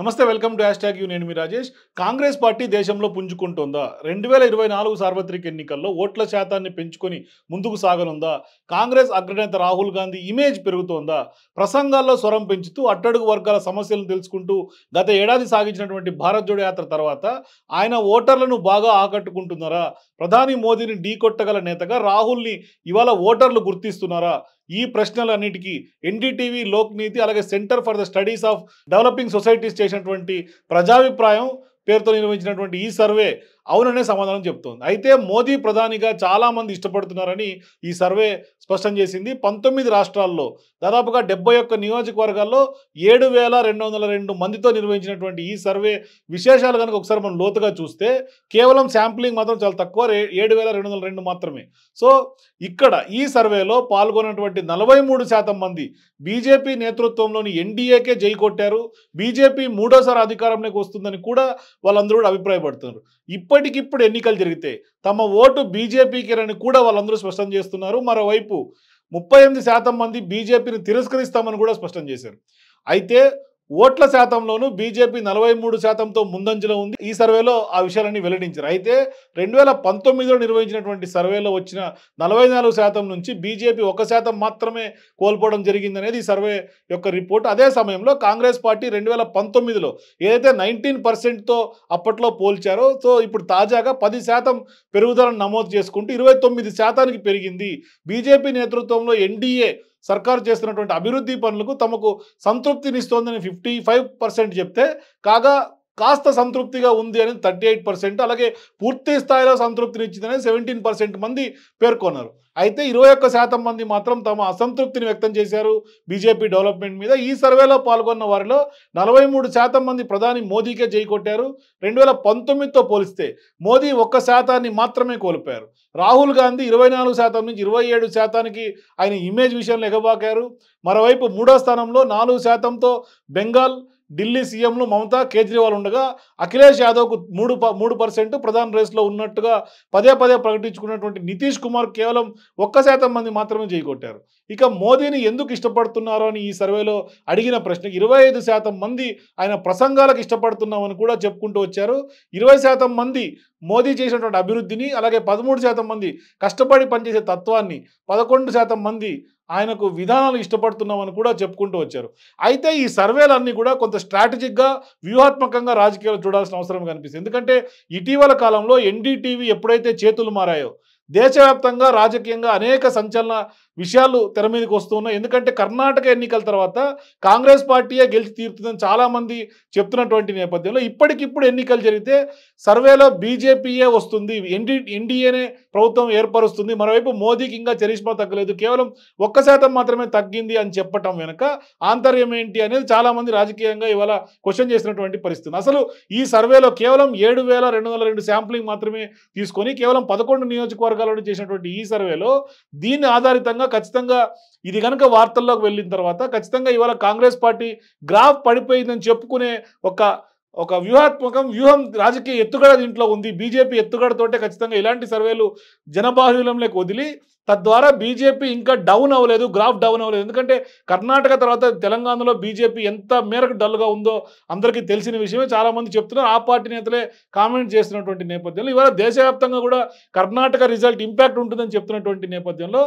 నమస్తే welcome to hash you నేను మీ Rajesh Congress party దేశంలో పుంజుకుంటుందా రెండు వేల ఇరవై నాలుగు సార్వత్రిక ఎన్నికల్లో ఓట్ల శాతాన్ని పెంచుకొని ముందుకు సాగనుందా కాంగ్రెస్ అగ్రనేత రాహుల్ గాంధీ ఇమేజ్ పెరుగుతోందా ప్రసంగాల్లో స్వరం పెంచుతూ అట్టడుగు వర్గాల సమస్యలను తెలుసుకుంటూ గత ఏడాది సాగించినటువంటి భారత్ జోడో యాత్ర తర్వాత ఆయన ఓటర్లను బాగా ఆకట్టుకుంటున్నారా ప్రధాని మోదీని ఢీకొట్టగల నేతగా రాహుల్ని ఇవాళ ఓటర్లు గుర్తిస్తున్నారా ఈ ప్రశ్నలన్నిటికీ ఎన్డీటీవీ లోక్ నీతి అలాగే Centre for the Studies of Developing Societies చేసినటువంటి ప్రజాభిప్రాయం పేరుతో నిర్వహించినటువంటి ఈ సర్వే అవుననే సమాధానం చెప్తోంది అయితే మోదీ ప్రధానిగా చాలామంది ఇష్టపడుతున్నారని ఈ సర్వే స్పష్టం చేసింది పంతొమ్మిది రాష్ట్రాల్లో దాదాపుగా డెబ్బై ఒక్క నియోజకవర్గాల్లో ఏడు వేల రెండు వందల రెండు మందితో నిర్వహించినటువంటి ఈ సర్వే విశేషాలు కనుక ఒకసారి మనం లోతుగా చూస్తే కేవలం శాంప్లింగ్ మాత్రం చాలా తక్కువ ఏడు వేల రెండు వందల రెండు మాత్రమే సో ఇక్కడ ఈ సర్వేలో పాల్గొన్నటువంటి నలభై మూడు శాతం మంది బీజేపీ నేతృత్వంలోని ఎన్డీఏకే జై కొట్టారు బీజేపీ మూడోసారి అధికారంలోకి వస్తుందని కూడా వాళ్ళందరూ కూడా అభిప్రాయపడుతున్నారు ఇప్పటికిప్పుడు ఎన్నికలు జరిగితే తమ ఓటు బీజేపీకి రని కూడా వాళ్ళందరూ స్పష్టం చేస్తున్నారు మరోవైపు ముప్పై శాతం మంది బీజేపీని తిరస్కరిస్తామని కూడా స్పష్టం చేశారు అయితే ఓట్ల శాతంలోనూ బీజేపీ నలభై మూడు శాతంతో ముందంజలో ఉంది ఈ సర్వేలో ఆ విషయాలన్నీ వెల్లడించారు అయితే రెండు వేల పంతొమ్మిదిలో నిర్వహించినటువంటి సర్వేలో వచ్చిన నలభై నాలుగు శాతం నుంచి బీజేపీ ఒక శాతం మాత్రమే కోల్పోవడం జరిగిందనేది ఈ సర్వే యొక్క రిపోర్ట్ అదే సమయంలో కాంగ్రెస్ పార్టీ రెండు వేల పంతొమ్మిదిలో ఏదైతే నైన్టీన్ పర్సెంట్తో అప్పట్లో పోల్చారో సో ఇప్పుడు తాజాగా పది శాతం పెరుగుదలను నమోదు చేసుకుంటూ ఇరవై తొమ్మిది శాతానికి పెరిగింది బీజేపీ నేతృత్వంలో ఎన్డీఏ సర్కారు చేస్తున్నటువంటి అభివృద్ధి పనులకు తమకు సంతృప్తినిస్తోందని ఫిఫ్టీ ఫైవ్ పర్సెంట్ చెప్తే కాగా కాస్త సంతృప్తిగా ఉంది అనేది థర్టీ ఎయిట్ పర్సెంట్ అలాగే పూర్తి స్థాయిలో సంతృప్తినిచ్చిందని సెవెంటీన్ పర్సెంట్ మంది పేర్కొన్నారు అయితే ఇరవై ఒక్క శాతం మంది మాత్రం తమ అసంతృప్తిని వ్యక్తం చేశారు బీజేపీ డెవలప్మెంట్ మీద ఈ సర్వేలో పాల్గొన్న వారిలో నలభై మూడు శాతం మంది ప్రధాని మోదీకే చేయి కొట్టారు రెండు వేల పంతొమ్మిదితో పోలిస్తే మోదీ ఒక్క శాతాన్ని మాత్రమే కోల్పోయారు రాహుల్ గాంధీ ఇరవై నాలుగు శాతం నుంచి ఇరవై ఏడు శాతానికి ఆయన ఇమేజ్ విషయంలో ఎగబాకారు మరోవైపు మూడో స్థానంలో నాలుగు శాతంతో బెంగాల్ ఢిల్లీ సీఎంలు మమతా కేజ్రీవాల్ ఉండగా అఖిలేష్ యాదవ్కు మూడు మూడు పర్సెంట్ ప్రధాన రేస్లో ఉన్నట్టుగా పదే పదే ప్రకటించుకున్నటువంటి నితీష్ కుమార్ కేవలం ఒక్క శాతం మంది మాత్రమే చేయికొట్టారు ఇక మోదీని ఎందుకు ఇష్టపడుతున్నారో అని ఈ సర్వేలో అడిగిన ప్రశ్న ఇరవై శాతం మంది ఆయన ప్రసంగాలకు ఇష్టపడుతున్నామని కూడా చెప్పుకుంటూ వచ్చారు ఇరవై శాతం మంది మోదీ చేసినటువంటి అభివృద్ధిని అలాగే పదమూడు శాతం మంది కష్టపడి పనిచేసే తత్వాన్ని పదకొండు శాతం మంది ఆయనకు విధానాలు ఇష్టపడుతున్నామని కూడా చెప్పుకుంటూ వచ్చారు అయితే ఈ సర్వేలన్నీ కూడా కొంత స్ట్రాటజిక్గా వ్యూహాత్మకంగా రాజకీయాలు చూడాల్సిన అవసరం కనిపిస్తుంది ఎందుకంటే ఇటీవల కాలంలో ఎన్డీటీవీ ఎప్పుడైతే చేతులు మారాయో దేశవ్యాప్తంగా రాజకీయంగా అనేక సంచలన విషయాలు తెర మీదకి వస్తున్నాయి ఎందుకంటే కర్ణాటక ఎన్నికల తర్వాత కాంగ్రెస్ పార్టీయే గెలిచి తీరుతుందని చాలామంది చెప్తున్నటువంటి నేపథ్యంలో ఇప్పటికిప్పుడు ఎన్నికలు జరిగితే సర్వేలో బీజేపీయే వస్తుంది ఎన్డీ ఎన్డీఏనే ప్రభుత్వం ఏర్పరుస్తుంది మరోవైపు మోదీకి ఇంకా చరిష్మా తగ్గలేదు కేవలం ఒక్క శాతం మాత్రమే తగ్గింది అని చెప్పటం వెనుక ఆంతర్యం ఏంటి అనేది చాలామంది రాజకీయంగా ఇవాళ క్వశ్చన్ చేసినటువంటి పరిస్థితి అసలు ఈ సర్వేలో కేవలం ఏడు శాంప్లింగ్ మాత్రమే తీసుకొని కేవలం పదకొండు నియోజకవర్గ కాలంలో చేసినటువంటి ఈ సర్వేలో దీన్ని ఆధారితంగా ఖచ్చితంగా ఇది కనుక వార్తల్లోకి వెళ్ళిన తర్వాత ఖచ్చితంగా ఇవాళ కాంగ్రెస్ పార్టీ గ్రాఫ్ పడిపోయిందని చెప్పుకునే ఒక ఒక వ్యూహాత్మకం వ్యూహం రాజకీయ ఎత్తుగడ దీంట్లో ఉంది బీజేపీ ఎత్తుగడతోటే ఖచ్చితంగా ఇలాంటి సర్వేలు జనబాహుల్యంలోకి వదిలి తద్వారా బీజేపీ ఇంకా డౌన్ అవ్వలేదు గ్రాఫ్ డౌన్ అవ్వలేదు ఎందుకంటే కర్ణాటక తర్వాత తెలంగాణలో బీజేపీ ఎంత మేరకు డల్గా ఉందో అందరికీ తెలిసిన విషయమే చాలామంది చెప్తున్నారు ఆ పార్టీ నేతలే కామెంట్ చేస్తున్నటువంటి నేపథ్యంలో ఇవాళ దేశవ్యాప్తంగా కూడా కర్ణాటక రిజల్ట్ ఇంపాక్ట్ ఉంటుందని చెప్తున్నటువంటి నేపథ్యంలో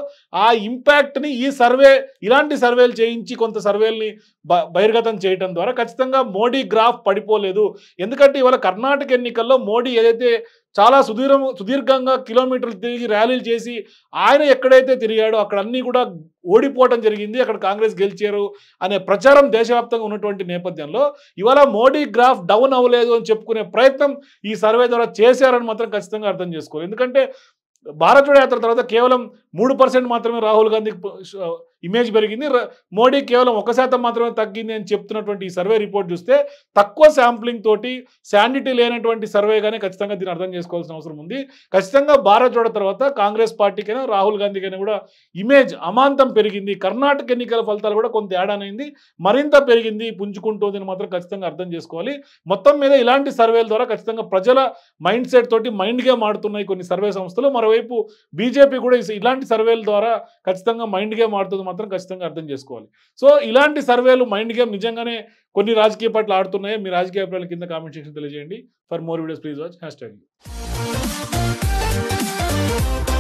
ఆ ఇంపాక్ట్ని ఈ సర్వే ఇలాంటి సర్వేలు చేయించి కొంత సర్వేల్ని బహిర్గతం చేయడం ద్వారా ఖచ్చితంగా మోడీ గ్రాఫ్ పడిపోలేదు ఎందుకంటే ఇవాళ కర్ణాటక ఎన్నికల్లో మోడీ ఏదైతే చాలా సుదీర్ సుదీర్ఘంగా కిలోమీటర్లు తిరిగి ర్యాలీలు చేసి ఆయన ఎక్కడైతే తిరిగాడో అక్కడ అన్నీ కూడా ఓడిపోవటం జరిగింది అక్కడ కాంగ్రెస్ గెలిచారు అనే ప్రచారం దేశవ్యాప్తంగా ఉన్నటువంటి నేపథ్యంలో ఇవాళ మోడీ గ్రాఫ్ డౌన్ అవ్వలేదు అని చెప్పుకునే ప్రయత్నం ఈ సర్వే ద్వారా చేశారని మాత్రం ఖచ్చితంగా అర్థం చేసుకోవాలి ఎందుకంటే భారత్ యాత్ర తర్వాత కేవలం మూడు పర్సెంట్ మాత్రమే రాహుల్ గాంధీకి ఇమేజ్ పెరిగింది మోడీ కేవలం ఒక శాతం మాత్రమే తగ్గింది అని చెప్తున్నటువంటి ఈ సర్వే రిపోర్ట్ చూస్తే తక్కువ శాంప్లింగ్ తోటి శాండిటీ లేనటువంటి సర్వేగానే ఖచ్చితంగా దీన్ని అర్థం చేసుకోవాల్సిన అవసరం ఉంది ఖచ్చితంగా భారత్ జోడ తర్వాత కాంగ్రెస్ పార్టీకైనా రాహుల్ గాంధీకైనా కూడా ఇమేజ్ అమాంతం పెరిగింది కర్ణాటక ఎన్నికల ఫలితాలు కూడా కొంత ఏడానైంది మరింత పెరిగింది అని మాత్రం ఖచ్చితంగా అర్థం చేసుకోవాలి మొత్తం మీద ఇలాంటి సర్వేల ద్వారా ఖచ్చితంగా ప్రజల మైండ్ సెట్ తోటి మైండ్ మారుతున్నాయి కొన్ని సర్వే సంస్థలు మరోవైపు బీజేపీ కూడా ఇలాంటి ఇలాంటి సర్వేల ద్వారా ఖచ్చితంగా మైండ్ గేమ్ ఆడుతుంది మాత్రం ఖచ్చితంగా అర్థం చేసుకోవాలి సో ఇలాంటి సర్వేలు మైండ్ గేమ్ నిజంగానే కొన్ని రాజకీయ పార్టీలు ఆడుతున్నాయి మీ రాజకీయ అభిప్రాయాల కింద కామెంట్ సెక్షన్ తెలియజేయండి for more videos please watch hash tag